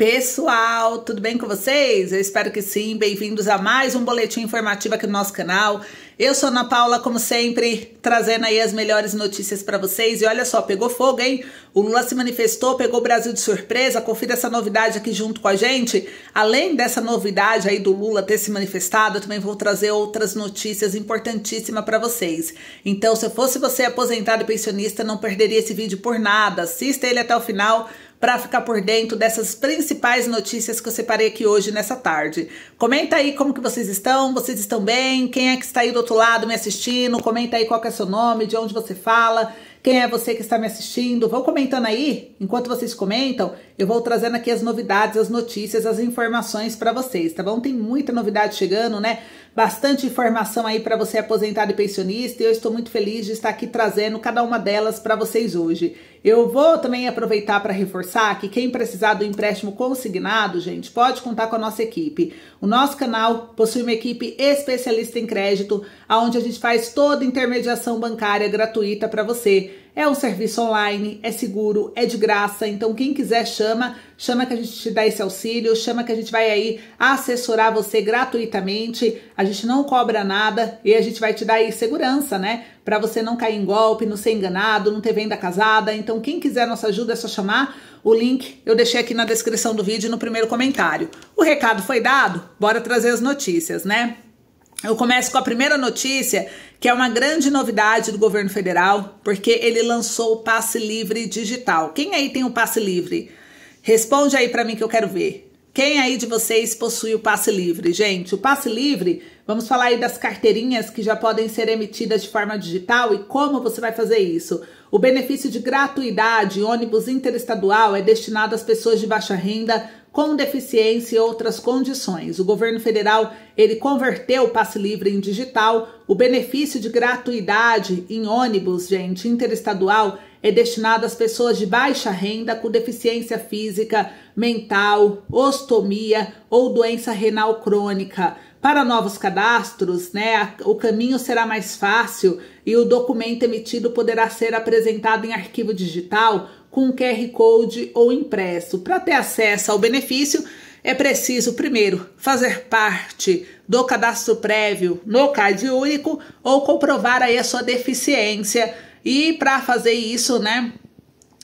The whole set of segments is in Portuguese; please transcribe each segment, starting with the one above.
Pessoal, tudo bem com vocês? Eu espero que sim. Bem-vindos a mais um boletim informativo aqui no nosso canal. Eu sou Ana Paula, como sempre, trazendo aí as melhores notícias para vocês. E olha só, pegou fogo, hein? O Lula se manifestou, pegou o Brasil de surpresa. Confira essa novidade aqui junto com a gente. Além dessa novidade aí do Lula ter se manifestado, eu também vou trazer outras notícias importantíssimas para vocês. Então, se eu fosse você aposentado e pensionista, não perderia esse vídeo por nada. Assista ele até o final para ficar por dentro dessas principais notícias que eu separei aqui hoje nessa tarde. Comenta aí como que vocês estão, vocês estão bem? Quem é que está aí do outro lado me assistindo? Comenta aí qual é o seu nome, de onde você fala, quem é você que está me assistindo. Vão comentando aí, enquanto vocês comentam, eu vou trazendo aqui as novidades, as notícias, as informações para vocês, tá bom? Tem muita novidade chegando, né? Bastante informação aí para você aposentado e pensionista, e eu estou muito feliz de estar aqui trazendo cada uma delas para vocês hoje. Eu vou também aproveitar para reforçar que quem precisar do empréstimo consignado, gente, pode contar com a nossa equipe. O nosso canal possui uma equipe especialista em crédito, onde a gente faz toda intermediação bancária gratuita para você. É um serviço online, é seguro, é de graça. Então, quem quiser, chama. Chama que a gente te dá esse auxílio. Chama que a gente vai aí assessorar você gratuitamente. A gente não cobra nada e a gente vai te dar aí segurança, né? Para você não cair em golpe, não ser enganado, não ter venda casada. Então, quem quiser nossa ajuda, é só chamar. O link eu deixei aqui na descrição do vídeo no primeiro comentário. O recado foi dado? Bora trazer as notícias, né? Eu começo com a primeira notícia, que é uma grande novidade do governo federal, porque ele lançou o passe livre digital. Quem aí tem o passe livre? Responde aí para mim que eu quero ver. Quem aí de vocês possui o passe livre? Gente, o passe livre, vamos falar aí das carteirinhas que já podem ser emitidas de forma digital e como você vai fazer isso. O benefício de gratuidade ônibus interestadual é destinado às pessoas de baixa renda com deficiência e outras condições. O governo federal, ele converteu o passe livre em digital, o benefício de gratuidade em ônibus, gente, interestadual, é destinado às pessoas de baixa renda com deficiência física, mental, ostomia ou doença renal crônica. Para novos cadastros, né, o caminho será mais fácil e o documento emitido poderá ser apresentado em arquivo digital com QR Code ou impresso. Para ter acesso ao benefício, é preciso primeiro fazer parte do cadastro prévio no CAD único ou comprovar aí a sua deficiência. E para fazer isso, né,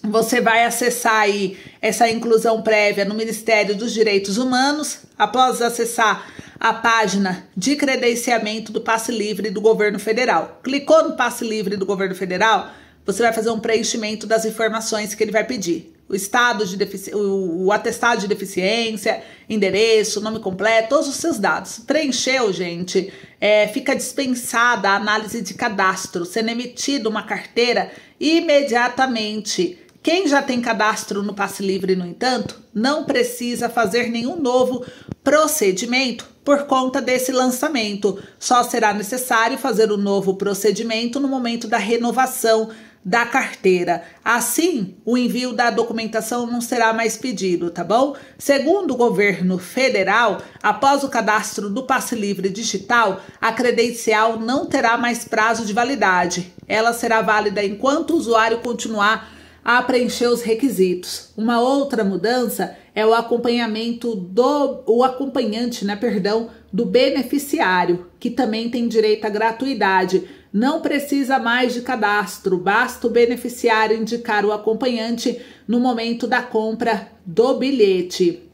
você vai acessar aí essa inclusão prévia no Ministério dos Direitos Humanos, após acessar a página de credenciamento do passe livre do governo federal. Clicou no passe livre do governo federal, você vai fazer um preenchimento das informações que ele vai pedir. O estado de deficiência, o atestado de deficiência, endereço, nome completo, todos os seus dados. Preencheu, gente, é, fica dispensada a análise de cadastro, sendo emitida uma carteira imediatamente. Quem já tem cadastro no Passe Livre, no entanto, não precisa fazer nenhum novo procedimento por conta desse lançamento. Só será necessário fazer o um novo procedimento no momento da renovação da carteira. Assim, o envio da documentação não será mais pedido, tá bom? Segundo o governo federal, após o cadastro do passe livre digital, a credencial não terá mais prazo de validade. Ela será válida enquanto o usuário continuar a preencher os requisitos. Uma outra mudança é o acompanhamento do o acompanhante, né, perdão, do beneficiário, que também tem direito à gratuidade. Não precisa mais de cadastro, basta o beneficiário indicar o acompanhante no momento da compra do bilhete.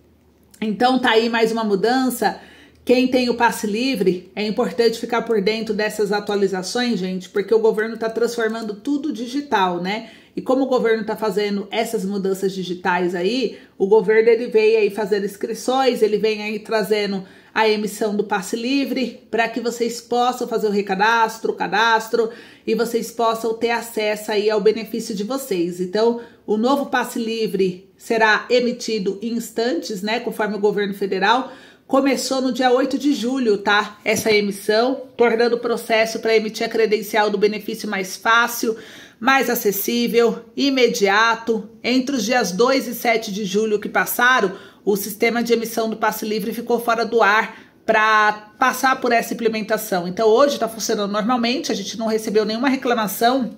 Então tá aí mais uma mudança quem tem o passe livre, é importante ficar por dentro dessas atualizações, gente, porque o governo está transformando tudo digital, né? E como o governo está fazendo essas mudanças digitais aí, o governo ele veio aí fazendo inscrições, ele vem aí trazendo a emissão do passe livre para que vocês possam fazer o recadastro, o cadastro e vocês possam ter acesso aí ao benefício de vocês. Então, o novo passe livre será emitido em instantes, né, conforme o governo federal começou no dia 8 de julho, tá? Essa emissão, tornando o processo para emitir a credencial do benefício mais fácil, mais acessível, imediato. Entre os dias 2 e 7 de julho que passaram, o sistema de emissão do passe livre ficou fora do ar para passar por essa implementação. Então hoje está funcionando normalmente, a gente não recebeu nenhuma reclamação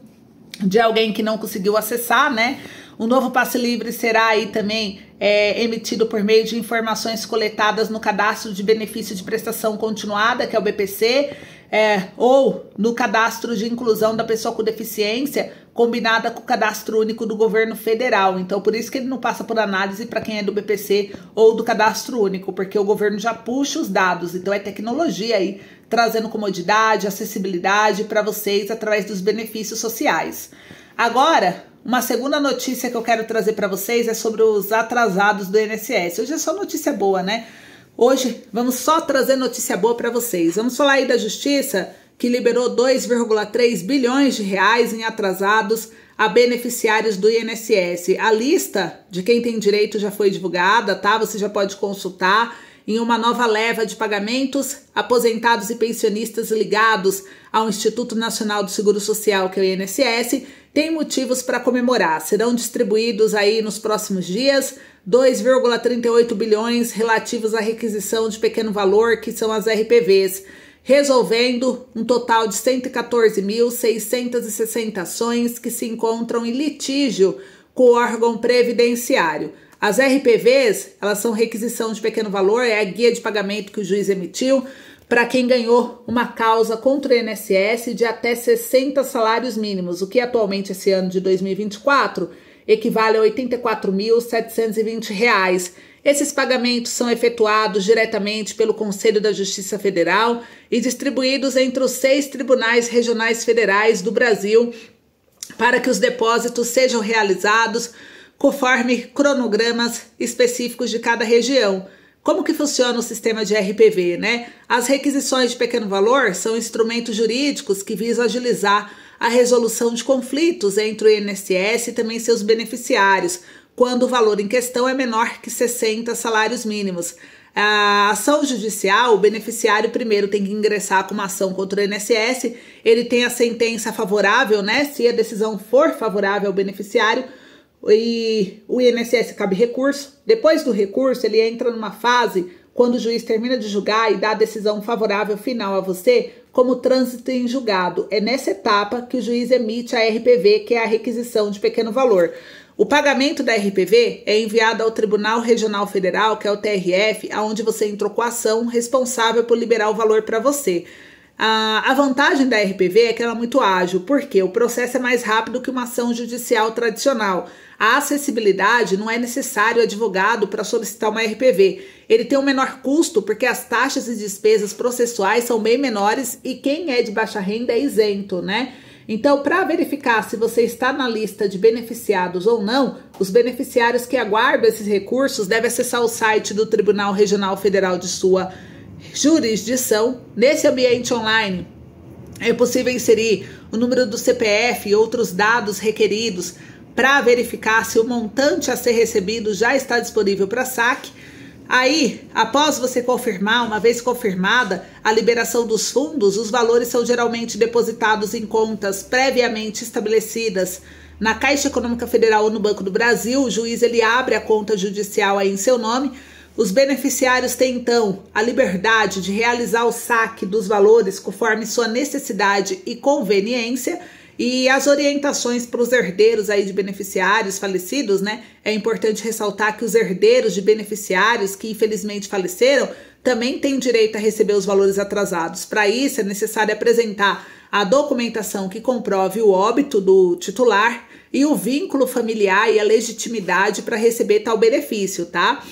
de alguém que não conseguiu acessar, né? O novo passe livre será aí também é, emitido por meio de informações coletadas no cadastro de benefício de prestação continuada, que é o BPC, é, ou no cadastro de inclusão da pessoa com deficiência, combinada com o cadastro único do governo federal. Então, por isso que ele não passa por análise para quem é do BPC ou do cadastro único, porque o governo já puxa os dados. Então, é tecnologia aí trazendo comodidade, acessibilidade para vocês através dos benefícios sociais. Agora, uma segunda notícia que eu quero trazer para vocês é sobre os atrasados do INSS. Hoje é só notícia boa, né? Hoje vamos só trazer notícia boa para vocês. Vamos falar aí da Justiça que liberou 2,3 bilhões de reais em atrasados a beneficiários do INSS. A lista de quem tem direito já foi divulgada, tá? Você já pode consultar em uma nova leva de pagamentos, aposentados e pensionistas ligados ao Instituto Nacional do Seguro Social, que é o INSS, tem motivos para comemorar. Serão distribuídos aí nos próximos dias 2,38 bilhões relativos à requisição de pequeno valor, que são as RPVs, resolvendo um total de 114.660 ações que se encontram em litígio com o órgão previdenciário. As RPVs, elas são requisição de pequeno valor, é a guia de pagamento que o juiz emitiu para quem ganhou uma causa contra o INSS de até 60 salários mínimos, o que atualmente esse ano de 2024 equivale a R$ 84.720. Esses pagamentos são efetuados diretamente pelo Conselho da Justiça Federal e distribuídos entre os seis tribunais regionais federais do Brasil para que os depósitos sejam realizados conforme cronogramas específicos de cada região. Como que funciona o sistema de RPV, né? As requisições de pequeno valor são instrumentos jurídicos que visam agilizar a resolução de conflitos entre o INSS e também seus beneficiários, quando o valor em questão é menor que 60 salários mínimos. A ação judicial, o beneficiário primeiro tem que ingressar com uma ação contra o INSS, ele tem a sentença favorável, né? Se a decisão for favorável ao beneficiário, e o INSS cabe recurso. Depois do recurso, ele entra numa fase quando o juiz termina de julgar e dá a decisão favorável final a você, como trânsito em julgado. É nessa etapa que o juiz emite a RPV, que é a requisição de pequeno valor. O pagamento da RPV é enviado ao Tribunal Regional Federal, que é o TRF, aonde você entrou com a ação responsável por liberar o valor para você. A, a vantagem da RPV é que ela é muito ágil, porque o processo é mais rápido que uma ação judicial tradicional. A acessibilidade não é necessário advogado para solicitar uma RPV. Ele tem um menor custo porque as taxas e despesas processuais são bem menores e quem é de baixa renda é isento, né? Então, para verificar se você está na lista de beneficiados ou não, os beneficiários que aguardam esses recursos devem acessar o site do Tribunal Regional Federal de sua jurisdição nesse ambiente online. É possível inserir o número do CPF e outros dados requeridos para verificar se o montante a ser recebido já está disponível para saque. Aí, após você confirmar, uma vez confirmada a liberação dos fundos, os valores são geralmente depositados em contas previamente estabelecidas na Caixa Econômica Federal ou no Banco do Brasil. O juiz ele abre a conta judicial aí em seu nome os beneficiários têm então a liberdade de realizar o saque dos valores conforme sua necessidade e conveniência. E as orientações para os herdeiros aí de beneficiários falecidos, né? É importante ressaltar que os herdeiros de beneficiários que infelizmente faleceram também têm direito a receber os valores atrasados. Para isso, é necessário apresentar a documentação que comprove o óbito do titular e o vínculo familiar e a legitimidade para receber tal benefício, tá?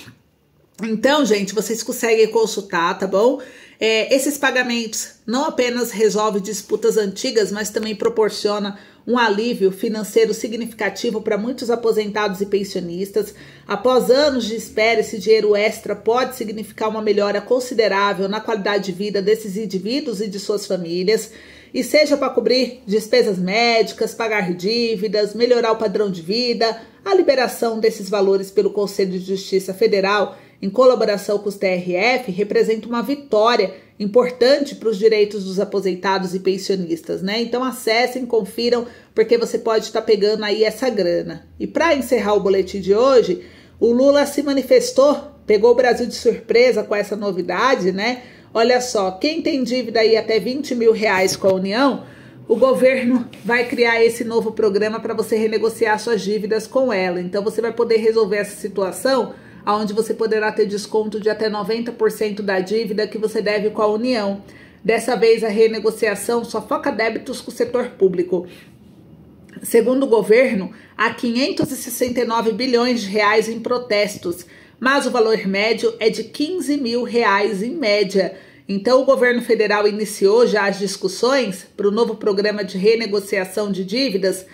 Então, gente, vocês conseguem consultar, tá bom? É, esses pagamentos não apenas resolve disputas antigas, mas também proporciona um alívio financeiro significativo para muitos aposentados e pensionistas. Após anos de espera, esse dinheiro extra pode significar uma melhora considerável na qualidade de vida desses indivíduos e de suas famílias. E seja para cobrir despesas médicas, pagar dívidas, melhorar o padrão de vida, a liberação desses valores pelo Conselho de Justiça Federal em colaboração com os TRF, representa uma vitória importante para os direitos dos aposentados e pensionistas, né? Então acessem, confiram, porque você pode estar tá pegando aí essa grana. E para encerrar o boletim de hoje, o Lula se manifestou, pegou o Brasil de surpresa com essa novidade, né? Olha só, quem tem dívida aí até 20 mil reais com a União, o governo vai criar esse novo programa para você renegociar suas dívidas com ela. Então você vai poder resolver essa situação onde você poderá ter desconto de até 90% da dívida que você deve com a União. Dessa vez, a renegociação só foca débitos com o setor público. Segundo o governo, há 569 bilhões de reais em protestos, mas o valor médio é de 15 mil reais em média. Então, o governo federal iniciou já as discussões para o novo programa de renegociação de dívidas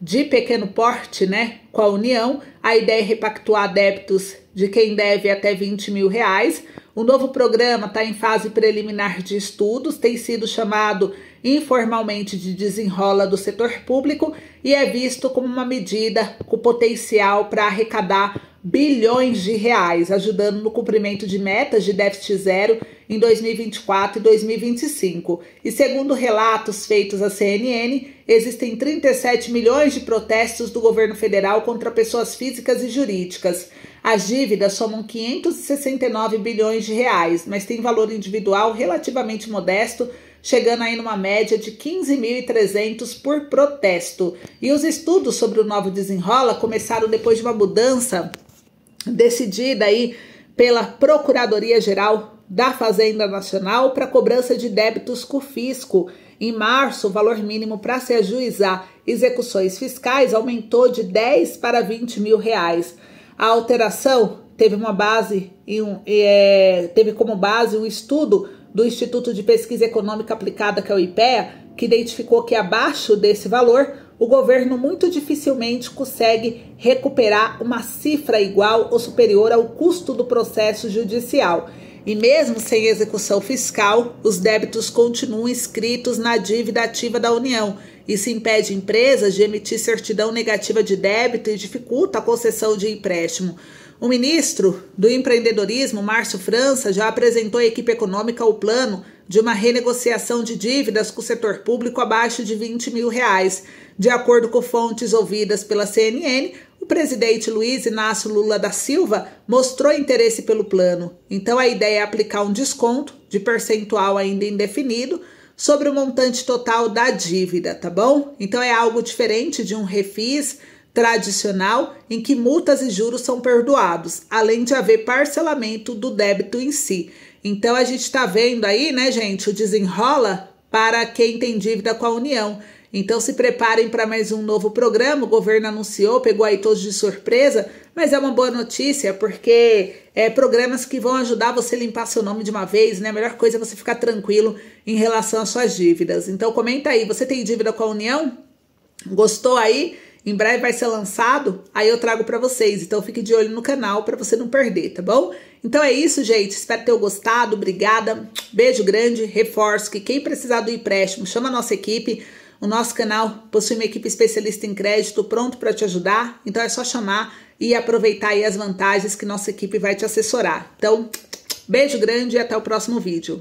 de pequeno porte, né, com a União. A ideia é repactuar débitos de quem deve até 20 mil reais. O novo programa está em fase preliminar de estudos, tem sido chamado informalmente de desenrola do setor público e é visto como uma medida com potencial para arrecadar bilhões de reais, ajudando no cumprimento de metas de déficit zero em 2024 e 2025. E segundo relatos feitos à CNN, existem 37 milhões de protestos do governo federal contra pessoas físicas e jurídicas. As dívidas somam 569 bilhões de reais, mas têm valor individual relativamente modesto chegando aí numa média de 15.300 por protesto. E os estudos sobre o novo desenrola começaram depois de uma mudança decidida aí pela Procuradoria Geral da Fazenda Nacional para cobrança de débitos com o fisco. Em março, o valor mínimo para se ajuizar execuções fiscais aumentou de 10 para 20 mil reais. A alteração teve uma base um, é, teve como base um estudo do Instituto de Pesquisa Econômica Aplicada, que é o IPEA, que identificou que abaixo desse valor, o governo muito dificilmente consegue recuperar uma cifra igual ou superior ao custo do processo judicial. E mesmo sem execução fiscal, os débitos continuam inscritos na dívida ativa da União. Isso impede empresas de emitir certidão negativa de débito e dificulta a concessão de empréstimo. O ministro do empreendedorismo, Márcio França, já apresentou à equipe econômica o plano de uma renegociação de dívidas com o setor público abaixo de 20 mil reais. De acordo com fontes ouvidas pela CNN, o presidente Luiz Inácio Lula da Silva mostrou interesse pelo plano. Então a ideia é aplicar um desconto de percentual ainda indefinido sobre o montante total da dívida, tá bom? Então é algo diferente de um refis tradicional em que multas e juros são perdoados, além de haver parcelamento do débito em si. Então a gente está vendo aí, né, gente, o desenrola para quem tem dívida com a União. Então se preparem para mais um novo programa. O governo anunciou, pegou aí todos de surpresa, mas é uma boa notícia porque é programas que vão ajudar você a limpar seu nome de uma vez, né? A melhor coisa é você ficar tranquilo em relação às suas dívidas. Então comenta aí, você tem dívida com a União? Gostou aí? Em breve vai ser lançado, aí eu trago para vocês. Então fique de olho no canal para você não perder, tá bom? Então é isso, gente. Espero ter gostado. Obrigada. Beijo grande. Reforço que quem precisar do empréstimo, chama a nossa equipe. O nosso canal possui uma equipe especialista em crédito pronto para te ajudar. Então é só chamar e aproveitar aí as vantagens que nossa equipe vai te assessorar. Então, beijo grande e até o próximo vídeo.